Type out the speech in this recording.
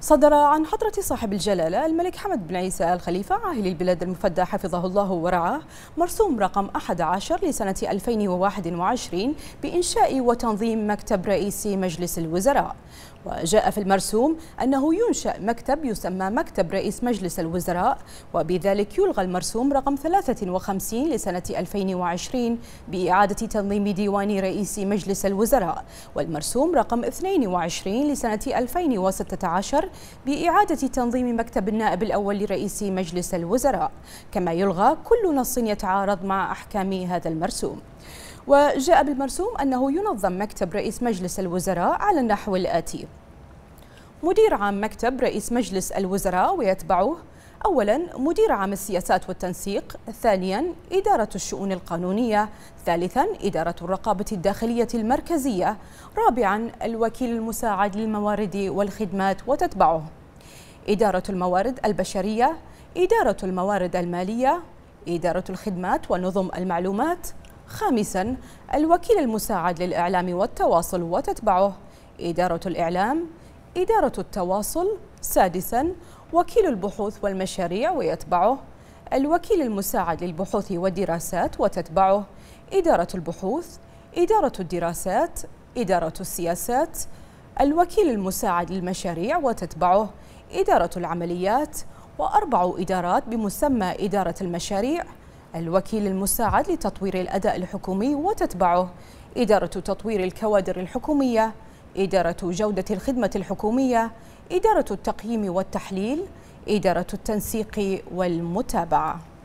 صدر عن حضرة صاحب الجلالة الملك حمد بن عيسى آل خليفة عاهل البلاد المفدى حفظه الله ورعاه مرسوم رقم 11 لسنة 2021 بإنشاء وتنظيم مكتب رئيسي مجلس الوزراء وجاء في المرسوم أنه ينشأ مكتب يسمى مكتب رئيس مجلس الوزراء وبذلك يلغى المرسوم رقم 53 لسنة 2020 بإعادة تنظيم ديوان رئيس مجلس الوزراء والمرسوم رقم 22 لسنة 2016 بإعادة تنظيم مكتب النائب الأول لرئيس مجلس الوزراء كما يلغى كل نص يتعارض مع أحكام هذا المرسوم وجاء بالمرسوم أنه ينظم مكتب رئيس مجلس الوزراء على النحو الآتي مدير عام مكتب رئيس مجلس الوزراء ويتبعه أولا مدير عام السياسات والتنسيق ثانيا إدارة الشؤون القانونية ثالثا إدارة الرقابة الداخلية المركزية رابعا الوكيل المساعد للموارد والخدمات وتتبعه إدارة الموارد البشرية إدارة الموارد المالية إدارة الخدمات ونظم المعلومات خامسا الوكيل المساعد للإعلام والتواصل وتتبعه إدارة الإعلام إدارة التواصل سادسا وكيل البحوث والمشاريع ويتبعه الوكيل المساعد للبحوث والدراسات وتتبعه إدارة البحوث إدارة الدراسات إدارة السياسات الوكيل المساعد للمشاريع وتتبعه إدارة العمليات وأربع إدارات بمسمى إدارة المشاريع الوكيل المساعد لتطوير الأداء الحكومي وتتبعه إدارة تطوير الكوادر الحكومية إدارة جودة الخدمة الحكومية إدارة التقييم والتحليل إدارة التنسيق والمتابعة